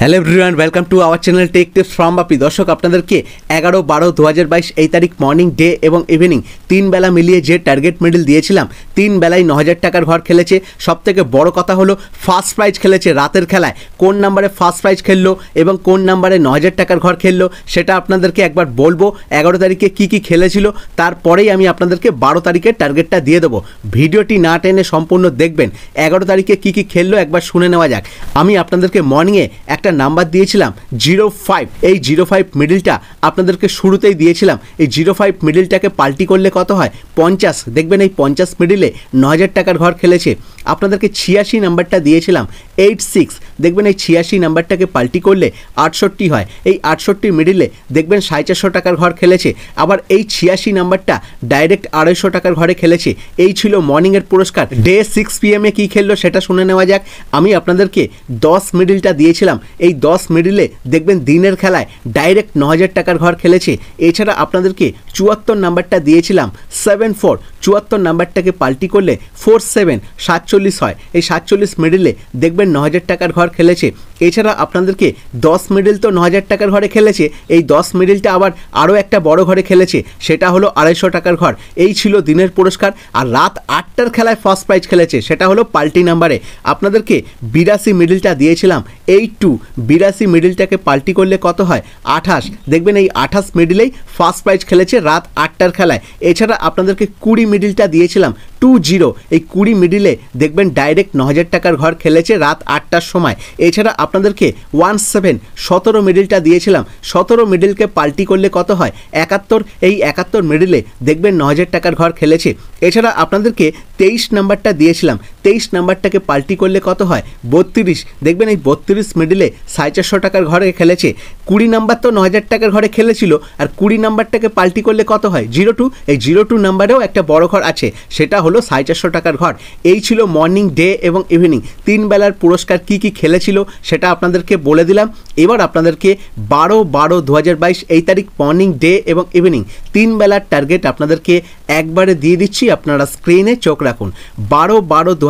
hello everyone welcome to our channel tech tips from Bapi দর্শক আপনাদেরকে এগারো বারো দু হাজার বাইশ এই তারিখ মর্নিং ডে এবং ইভিনিং তিন বেলা মিলিয়ে যে টার্গেট মেডেল দিয়েছিলাম তিন বেলায় ন হাজার টাকার ঘর খেলেছে সবথেকে বড় কথা হলো ফার্স্ট প্রাইজ খেলেছে রাতের খেলায় কোন নাম্বারে ফার্স্ট প্রাইজ খেললো এবং কোন নাম্বারে ন হাজার টাকার ঘর খেললো সেটা আপনাদেরকে একবার বলবো এগারো তারিখে কি কি খেলেছিল তারপরেই আমি আপনাদেরকে বারো তারিখের টার্গেটটা দিয়ে দেবো ভিডিওটি না টেনে সম্পূর্ণ দেখবেন এগারো তারিখে কি কি খেললো একবার শুনে নেওয়া যাক আমি আপনাদেরকে মর্নিংয়ে একটা একটা নাম্বার দিয়েছিলাম জিরো ফাইভ এই জিরো ফাইভ মিডিলটা আপনাদেরকে শুরুতেই দিয়েছিলাম এই জিরো ফাইভ মিডিলটাকে পাল্টি করলে কত হয় পঞ্চাশ দেখবেন এই পঞ্চাশ মিডিলে ন হাজার টাকার ঘর খেলেছে আপনাদেরকে ছিয়াশি নাম্বারটা দিয়েছিলাম এইট সিক্স দেখবেন এই ছিয়াশি নাম্বারটাকে পাল্টি করলে আটষট্টি হয় এই আটষট্টি মিডিলে দেখবেন সাড়ে চারশো টাকার ঘর খেলেছে আবার এই ছিয়াশি নাম্বারটা ডাইরেক্ট আড়াইশো টাকার ঘরে খেলেছে এই ছিল মর্নিংয়ের পুরস্কার ডে সিক্স পিএমে কী খেললো সেটা শুনে নেওয়া যাক আমি আপনাদেরকে দশ মিডিলটা দিয়েছিলাম এই দশ মিডিলে দেখবেন দিনের খেলায় ডাইরেক্ট ন হাজার টাকার ঘর খেলেছে এছাড়া আপনাদেরকে চুয়াত্তর নাম্বারটা দিয়েছিলাম সেভেন ফোর চুয়াত্তর নাম্বারটাকে পাল্টি করলে ফোর সেভেন সাতচল্লিশ হয় এই সাতচল্লিশ মিডিলে দেখবেন ন হাজার টাকার ঘর খেলেছে এছাড়া আপনাদেরকে দশ মেডেল তো ন হাজার টাকার ঘরে খেলেছে এই দশ মেডেলটা আবার আরও একটা বড় ঘরে খেলেছে সেটা হলো আড়াইশো টাকার ঘর এই ছিল দিনের পুরস্কার আর রাত আটটার খেলায় ফার্স্ট প্রাইজ খেলেছে সেটা হলো পাল্টি নাম্বারে আপনাদেরকে বিরাশি মিডিলটা দিয়েছিলাম এই টু বিরাশি মিডিলটাকে পাল্টি করলে কত হয় আঠাশ দেখবেন এই আঠাশ মিডিলেই ফার্স্ট প্রাইজ খেলেছে রাত আটটার খেলায় এছাড়া আপনাদেরকে কুড়ি মিডিলটা দিয়েছিলাম টু জিরো এই কুড়ি মিডিলে দেখবেন ডাইরেক্ট ন হাজার টাকার ঘর খেলেছে রাত আটটার সময় এছাড়া আপনাদেরকে ওয়ান সেভেন সতেরো মিডিলটা দিয়েছিলাম সতেরো মিডিলকে পাল্টি করলে কত হয় একাত্তর এই একাত্তর মিডিলে দেখবেন ন হাজার টাকার ঘর খেলেছে এছাড়া আপনাদেরকে তেইশ নাম্বারটা দিয়েছিলাম তেইশ নাম্বারটাকে পাল্টি করলে কত হয় বত্রিশ দেখবেন এই বত্রিশ মিডিলে সাড়ে চারশো টাকার ঘরে খেলেছে কুড়ি নাম্বার তো ন হাজার টাকার ঘরে খেলেছিল আর কুড়ি নাম্বারটাকে পাল্টি করলে কত হয় জিরো টু এই জিরো টু নাম্বারেও একটা বড় ঘর আছে সেটা হলো সাড়ে চারশো টাকার ঘর এই ছিল মর্নিং ডে এবং ইভিনিং তিন বেলার পুরস্কার কি কি খেলেছিল সেটা আপনাদেরকে বলে দিলাম এবার আপনাদেরকে বারো বারো দু এই তারিখ মর্নিং ডে এবং ইভিনিং তিন বেলার টার্গেট আপনাদেরকে একবারে দিয়ে দিচ্ছি আপনারা স্ক্রিনে চোখ রাখুন বারো বারো দু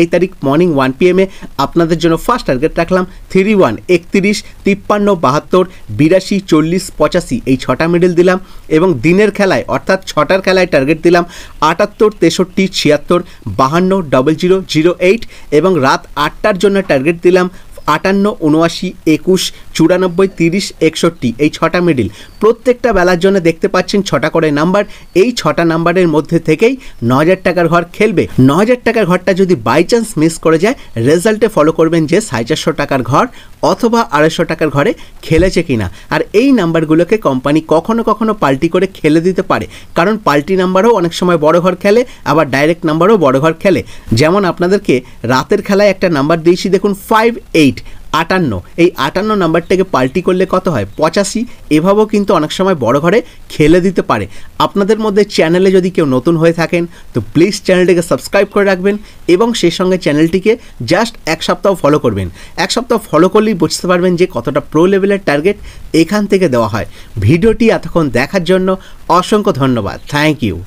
এই তারিখ মর্নিং ওয়ান পিএমে আপনাদের জন্য ফার্স্ট টার্গেট রাখলাম থ্রি ওয়ান একত্রিশ তিপ্পান্ন বাহাত্তর বিরাশি চল্লিশ পঁচাশি এই ছটা মিডল দিলাম এবং দিনের খেলায় অর্থাৎ ছটার খেলায় টার্গেট দিলাম আটাত্তর তেষট্টি ছিয়াত্তর বাহান্ন ডবল জিরো জিরো এইট এবং রাত আটটার জন্য টার্গেট দিলাম আটান্ন উনআশি একুশ চুরানব্বই তিরিশ একষট্টি এই ছটা মিডিল প্রত্যেকটা বেলার জন্য দেখতে পাচ্ছেন ছটা করে নাম্বার এই ছটা নাম্বারের মধ্যে থেকেই ন হাজার টাকার ঘর খেলবে ন হাজার টাকার ঘরটা যদি বাই চান্স মিস করে যায় রেজাল্টে ফলো করবেন যে সাড়ে চারশো টাকার ঘর অথবা আড়াইশো টাকার ঘরে খেলেছে কিনা আর এই নাম্বারগুলোকে কোম্পানি কখনো কখনো পাল্টি করে খেলে দিতে পারে কারণ পাল্টি নাম্বারও অনেক সময় বড় ঘর খেলে আবার ডাইরেক্ট নাম্বারও বড় ঘর খেলে যেমন আপনাদেরকে রাতের খেলায় একটা নাম্বার দিয়েছি দেখুন ফাইভ এইট এইট আটান্ন এই আটান্ন নাম্বারটাকে পাল্টি করলে কত হয় পঁচাশি এভাবেও কিন্তু অনেক সময় বড় ঘরে খেলে দিতে পারে আপনাদের মধ্যে চ্যানেলে যদি কেউ নতুন হয়ে থাকেন তো প্লিজ চ্যানেলটিকে সাবস্ক্রাইব করে রাখবেন এবং সেই সঙ্গে চ্যানেলটিকে জাস্ট এক সপ্তাহ ফলো করবেন এক সপ্তাহ ফলো করলেই বুঝতে পারবেন যে কতটা প্রো লেভেলের টার্গেট এখান থেকে দেওয়া হয় ভিডিওটি এতক্ষণ দেখার জন্য অসংখ্য ধন্যবাদ থ্যাংক ইউ